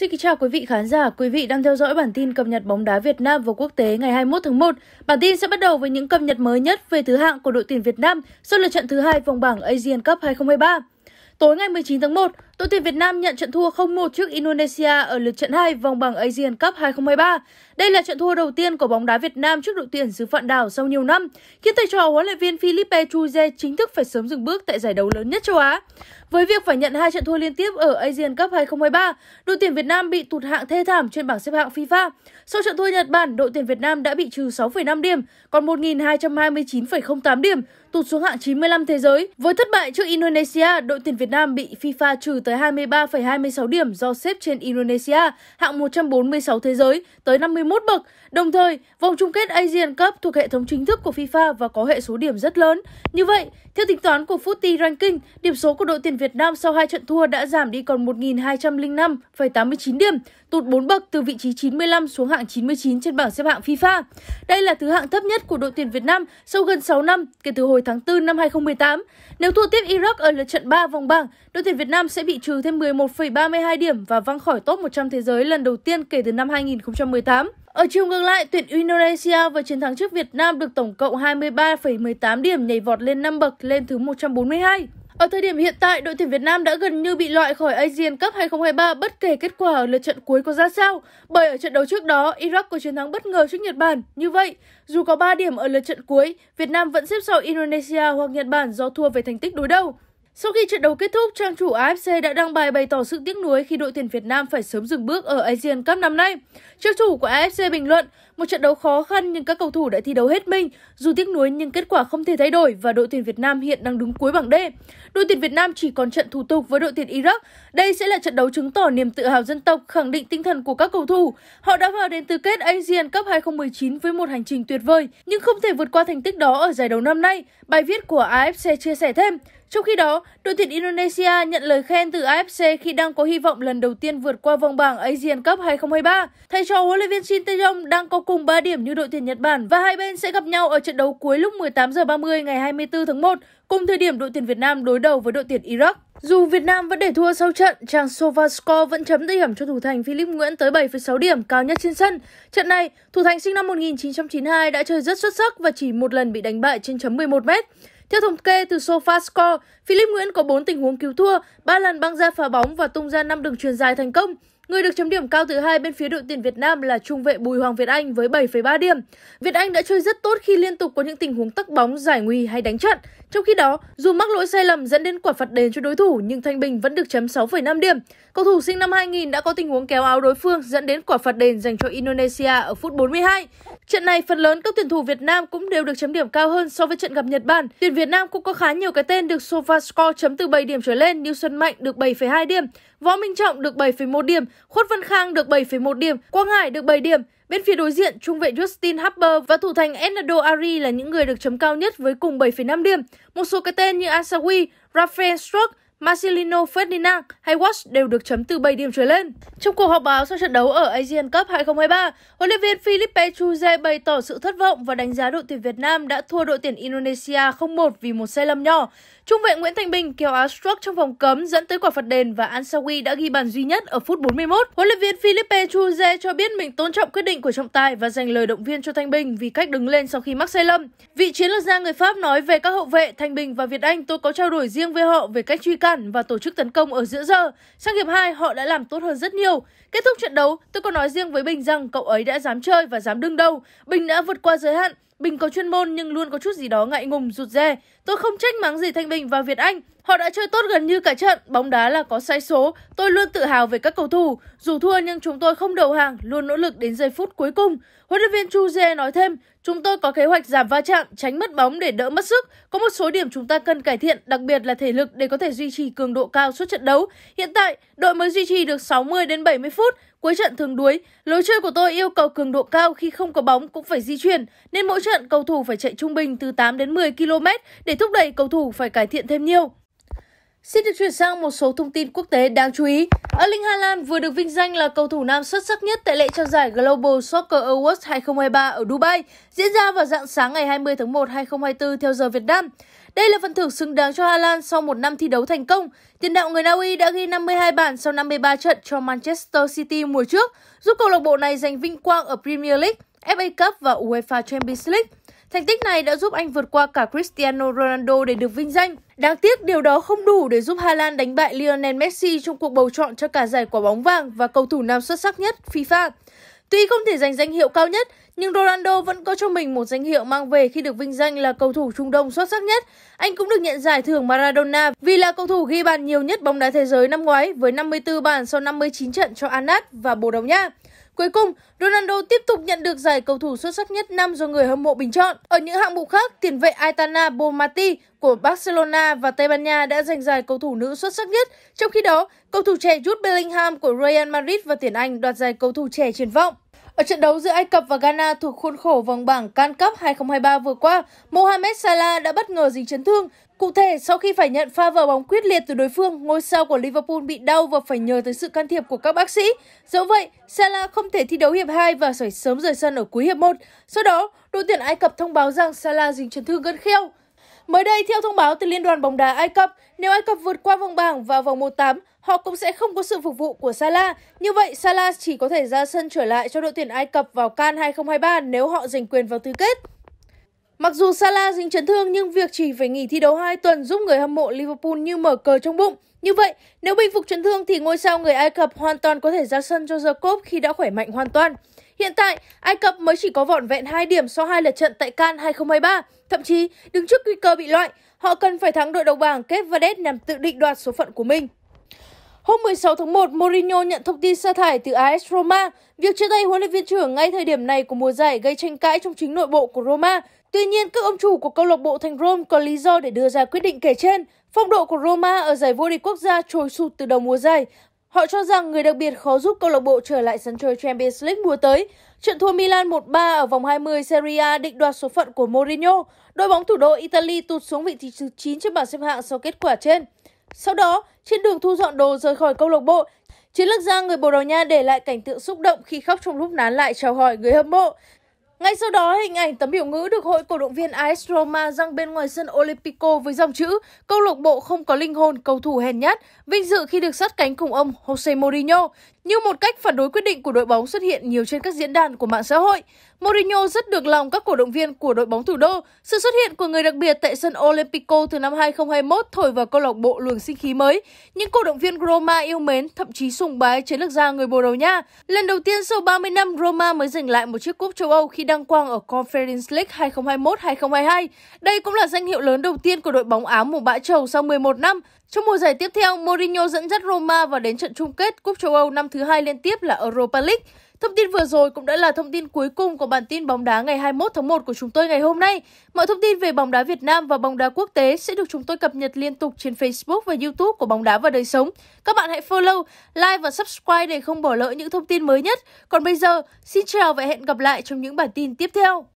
Xin kính chào quý vị khán giả, quý vị đang theo dõi bản tin cập nhật bóng đá Việt Nam và quốc tế ngày 21 tháng 1. Bản tin sẽ bắt đầu với những cập nhật mới nhất về thứ hạng của đội tuyển Việt Nam sau lượt trận thứ hai vòng bảng Asian Cup 2023. Tối ngày 19 tháng 1, Đội tuyển Việt Nam nhận trận thua 0-1 trước Indonesia ở lượt trận 2 vòng bảng Asian Cup 2023. Đây là trận thua đầu tiên của bóng đá Việt Nam trước đội tuyển xứ phận đảo sau nhiều năm, khiến thầy trò huấn luyện viên Philippe Chuze chính thức phải sớm dừng bước tại giải đấu lớn nhất châu Á. Với việc phải nhận hai trận thua liên tiếp ở Asian Cup 2023, đội tuyển Việt Nam bị tụt hạng thê thảm trên bảng xếp hạng FIFA. Sau trận thua Nhật Bản, đội tuyển Việt Nam đã bị trừ 6,5 điểm, còn 1.229,08 điểm, tụt xuống hạng 95 thế giới. Với thất bại trước Indonesia, đội tuyển Việt Nam bị FIFA trừ tới 23,26 điểm do xếp trên Indonesia, hạng 146 thế giới, tới 51 bậc. Đồng thời, vòng chung kết Asian Cup thuộc hệ thống chính thức của FIFA và có hệ số điểm rất lớn. Như vậy, theo tính toán của Footy Ranking, điểm số của đội tuyển Việt Nam sau hai trận thua đã giảm đi còn 1.205,89 điểm, tụt 4 bậc từ vị trí 95 xuống hạng 99 trên bảng xếp hạng FIFA. Đây là thứ hạng thấp nhất của đội tuyển Việt Nam sau gần 6 năm kể từ hồi tháng 4 năm 2018. Nếu thua tiếp Iraq ở lượt trận 3 vòng bảng, đội tuyển Việt Nam sẽ bị trừ thêm 11,32 điểm và văng khỏi top 100 thế giới lần đầu tiên kể từ năm 2018. Ở chiều ngược lại, tuyển Indonesia vừa chiến thắng trước Việt Nam được tổng cộng 23,18 điểm nhảy vọt lên 5 bậc lên thứ 142. Ở thời điểm hiện tại, đội tuyển Việt Nam đã gần như bị loại khỏi Asian Cup 2023 bất kể kết quả ở lượt trận cuối có ra sao, bởi ở trận đấu trước đó, Iraq có chiến thắng bất ngờ trước Nhật Bản. Như vậy, dù có 3 điểm ở lượt trận cuối, Việt Nam vẫn xếp sau Indonesia hoặc Nhật Bản do thua về thành tích đối đầu. Sau khi trận đấu kết thúc, trang chủ AFC đã đăng bài bày tỏ sự tiếc nuối khi đội tuyển Việt Nam phải sớm dừng bước ở Asian Cup năm nay. Trang chủ của AFC bình luận, một trận đấu khó khăn nhưng các cầu thủ đã thi đấu hết mình. Dù tiếc nuối nhưng kết quả không thể thay đổi và đội tuyển Việt Nam hiện đang đứng cuối bảng D. Đội tuyển Việt Nam chỉ còn trận thủ tục với đội tuyển Iraq. Đây sẽ là trận đấu chứng tỏ niềm tự hào dân tộc, khẳng định tinh thần của các cầu thủ. Họ đã vào đến tứ kết Asian Cup 2019 với một hành trình tuyệt vời nhưng không thể vượt qua thành tích đó ở giải đấu năm nay. Bài viết của AFC chia sẻ thêm. Trong khi đó, đội tuyển Indonesia nhận lời khen từ AFC khi đang có hy vọng lần đầu tiên vượt qua vòng bảng Asian Cup 2023. Thay cho huấn luyện viên Shin Tae-yong đang có cùng 3 điểm như đội tuyển Nhật Bản và hai bên sẽ gặp nhau ở trận đấu cuối lúc 18 giờ 30 ngày 24 tháng 1, cùng thời điểm đội tuyển Việt Nam đối đầu với đội tuyển Iraq. Dù Việt Nam vẫn để thua sau trận, chàng Sova vẫn chấm điểm cho thủ thành Philip Nguyễn tới 7,6 điểm cao nhất trên sân. Trận này, thủ thành sinh năm 1992 đã chơi rất xuất sắc và chỉ một lần bị đánh bại trên chấm 11 mét. Theo thống kê từ SofaScore, Philip Nguyễn có 4 tình huống cứu thua, 3 lần băng ra phá bóng và tung ra 5 đường truyền dài thành công. Người được chấm điểm cao thứ hai bên phía đội tuyển Việt Nam là trung vệ Bùi Hoàng Việt Anh với 7,3 điểm. Việt Anh đã chơi rất tốt khi liên tục có những tình huống tắc bóng, giải nguy hay đánh trận. Trong khi đó, dù mắc lỗi sai lầm dẫn đến quả phạt đền cho đối thủ nhưng Thanh Bình vẫn được chấm 6,5 điểm. Cầu thủ sinh năm 2000 đã có tình huống kéo áo đối phương dẫn đến quả phạt đền dành cho Indonesia ở phút 42. Trận này phần lớn các tuyển thủ Việt Nam cũng đều được chấm điểm cao hơn so với trận gặp Nhật Bản. Tuyển Việt Nam cũng có khá nhiều cái tên được SofaScore chấm từ 7 điểm trở lên như Xuân Mạnh được 7,2 điểm, Võ Minh Trọng được 7,1 điểm, Khuất Văn Khang được 7,1 điểm, Quang Hải được 7 điểm, Bên phía đối diện, trung vệ Justin Harper và thủ thành Ernando Ari là những người được chấm cao nhất với cùng 7,5 điểm. Một số cái tên như Asawi, Rafael Struck, Marcelino Ferdinand hay Watts đều được chấm từ 7 điểm trở lên. Trong cuộc họp báo sau trận đấu ở Asian Cup 2023, huấn luyện viên Philippe Chuze bày tỏ sự thất vọng và đánh giá đội tuyển Việt Nam đã thua đội tuyển Indonesia 0-1 vì một sai lầm nhỏ. Trung vệ Nguyễn Thanh Bình kéo áo stroke trong vòng cấm dẫn tới quả phạt đền và Ansawi đã ghi bàn duy nhất ở phút 41. Huấn luyện viên Philippe Chuze cho biết mình tôn trọng quyết định của trọng tài và dành lời động viên cho Thanh Bình vì cách đứng lên sau khi mắc sai lầm. Vị chiến lược gia người Pháp nói về các hậu vệ Thanh Bình và Việt Anh tôi có trao đổi riêng với họ về cách truy cản và tổ chức tấn công ở giữa giờ. Sang hiệp 2 họ đã làm tốt hơn rất nhiều. Kết thúc trận đấu, tôi có nói riêng với Bình rằng cậu ấy đã dám chơi và dám đương đầu. Bình đã vượt qua giới hạn, Bình có chuyên môn nhưng luôn có chút gì đó ngại ngùng, rụt rè. Tôi không trách mắng gì Thanh Bình và Việt Anh, Họ đã chơi tốt gần như cả trận, bóng đá là có sai số. Tôi luôn tự hào về các cầu thủ. Dù thua nhưng chúng tôi không đầu hàng, luôn nỗ lực đến giây phút cuối cùng. Huấn luyện viên Chu Jie nói thêm, chúng tôi có kế hoạch giảm va chạm, tránh mất bóng để đỡ mất sức. Có một số điểm chúng ta cần cải thiện, đặc biệt là thể lực để có thể duy trì cường độ cao suốt trận đấu. Hiện tại, đội mới duy trì được 60 đến 70 phút. Cuối trận thường đuối, lối chơi của tôi yêu cầu cường độ cao khi không có bóng cũng phải di chuyển, nên mỗi trận cầu thủ phải chạy trung bình từ 8 đến 10 km để thúc đẩy cầu thủ phải cải thiện thêm nhiều. Xin được chuyển sang một số thông tin quốc tế đáng chú ý. Erling Haaland vừa được vinh danh là cầu thủ nam xuất sắc nhất tại lễ trao giải Global Soccer Awards 2023 ở Dubai, diễn ra vào dạng sáng ngày 20 tháng 1, 2024 theo giờ Việt Nam. Đây là phần thưởng xứng đáng cho Haaland sau một năm thi đấu thành công. Tiền đạo người Na Uy đã ghi 52 bàn sau 53 trận cho Manchester City mùa trước, giúp câu lạc bộ này giành vinh quang ở Premier League, FA Cup và UEFA Champions League. Thành tích này đã giúp anh vượt qua cả Cristiano Ronaldo để được vinh danh. Đáng tiếc điều đó không đủ để giúp Hà Lan đánh bại Lionel Messi trong cuộc bầu chọn cho cả giải quả bóng vàng và cầu thủ nam xuất sắc nhất FIFA. Tuy không thể giành danh hiệu cao nhất, nhưng Ronaldo vẫn có cho mình một danh hiệu mang về khi được vinh danh là cầu thủ Trung Đông xuất sắc nhất. Anh cũng được nhận giải thưởng Maradona vì là cầu thủ ghi bàn nhiều nhất bóng đá thế giới năm ngoái với 54 bàn sau 59 trận cho Anad và Bồ Đào Nha. Cuối cùng, Ronaldo tiếp tục nhận được giải cầu thủ xuất sắc nhất năm do người hâm mộ bình chọn. Ở những hạng mục khác, tiền vệ Aitana Bomati của Barcelona và Tây Ban Nha đã giành giải cầu thủ nữ xuất sắc nhất. Trong khi đó, cầu thủ trẻ Jude Bellingham của Real Madrid và tuyển Anh đoạt giải cầu thủ trẻ triển vọng. Ở trận đấu giữa Ai Cập và Ghana thuộc khuôn khổ vòng bảng Can Cup 2023 vừa qua, Mohamed Salah đã bất ngờ dính chấn thương. Cụ thể, sau khi phải nhận pha vào bóng quyết liệt từ đối phương, ngôi sao của Liverpool bị đau và phải nhờ tới sự can thiệp của các bác sĩ. Dẫu vậy, Salah không thể thi đấu hiệp 2 và phải sớm rời sân ở cuối hiệp 1. Sau đó, đội tuyển Ai Cập thông báo rằng Salah dính chấn thương gân kheo. Mới đây, theo thông báo từ Liên đoàn bóng đá Ai Cập, nếu Ai Cập vượt qua vòng bảng vào vòng 1-8, họ cũng sẽ không có sự phục vụ của Salah. Như vậy, Salah chỉ có thể ra sân trở lại cho đội tuyển Ai Cập vào CAN 2023 nếu họ giành quyền vào tứ kết. Mặc dù Salah dính chấn thương nhưng việc chỉ phải nghỉ thi đấu 2 tuần giúp người hâm mộ Liverpool như mở cờ trong bụng. Như vậy, nếu bình phục chấn thương thì ngôi sao người Ai Cập hoàn toàn có thể ra sân cho The Cop khi đã khỏe mạnh hoàn toàn. Hiện tại, Ai Cập mới chỉ có vỏn vẹn 2 điểm sau hai lượt trận tại CAN 2023. Thậm chí, đứng trước nguy cơ bị loại, họ cần phải thắng đội đầu bảng Cape Verdes nhằm tự định đoạt số phận của mình. Hôm 16 tháng 1, Mourinho nhận thông tin sa thải từ AS Roma. Việc chia tay huấn luyện viên trưởng ngay thời điểm này của mùa giải gây tranh cãi trong chính nội bộ của Roma. Tuy nhiên, các ông chủ của câu lạc bộ thành Rome có lý do để đưa ra quyết định kể trên. Phong độ của Roma ở giải vô địch quốc gia trồi sụt từ đầu mùa giải Họ cho rằng người đặc biệt khó giúp câu lạc bộ trở lại sân chơi Champions League mùa tới. Trận thua Milan 1-3 ở vòng 20 Serie A định đoạt số phận của Mourinho. Đội bóng thủ đô Italy tụt xuống vị trí thứ 9 trên bảng xếp hạng sau kết quả trên. Sau đó, trên đường thu dọn đồ rời khỏi câu lạc bộ, chiến lược gia người Bồ Đào Nha để lại cảnh tượng xúc động khi khóc trong lúc nán lại chào hỏi người hâm mộ. Ngay sau đó, hình ảnh tấm biểu ngữ được hội cổ động viên AS Roma răng bên ngoài sân Olympico với dòng chữ Câu lạc bộ không có linh hồn, cầu thủ hèn nhát, vinh dự khi được sát cánh cùng ông Jose Mourinho, như một cách phản đối quyết định của đội bóng xuất hiện nhiều trên các diễn đàn của mạng xã hội, Mourinho rất được lòng các cổ động viên của đội bóng thủ đô. Sự xuất hiện của người đặc biệt tại sân Olympico từ năm 2021 thổi vào câu lạc bộ luồng sinh khí mới. Những cổ động viên Roma yêu mến, thậm chí sùng bái chiến lược gia người Bồ đầu Nha. Lần đầu tiên sau 30 năm, Roma mới giành lại một chiếc cúp châu Âu khi đăng quang ở Conference League 2021-2022. Đây cũng là danh hiệu lớn đầu tiên của đội bóng Áo mùa bã trầu sau 11 năm. Trong mùa giải tiếp theo, Mourinho dẫn dắt Roma và đến trận chung kết Cúp châu Âu năm thứ hai liên tiếp là Europa League. Thông tin vừa rồi cũng đã là thông tin cuối cùng của bản tin bóng đá ngày 21 tháng 1 của chúng tôi ngày hôm nay. Mọi thông tin về bóng đá Việt Nam và bóng đá quốc tế sẽ được chúng tôi cập nhật liên tục trên Facebook và YouTube của Bóng đá và Đời sống. Các bạn hãy follow, like và subscribe để không bỏ lỡ những thông tin mới nhất. Còn bây giờ, xin chào và hẹn gặp lại trong những bản tin tiếp theo.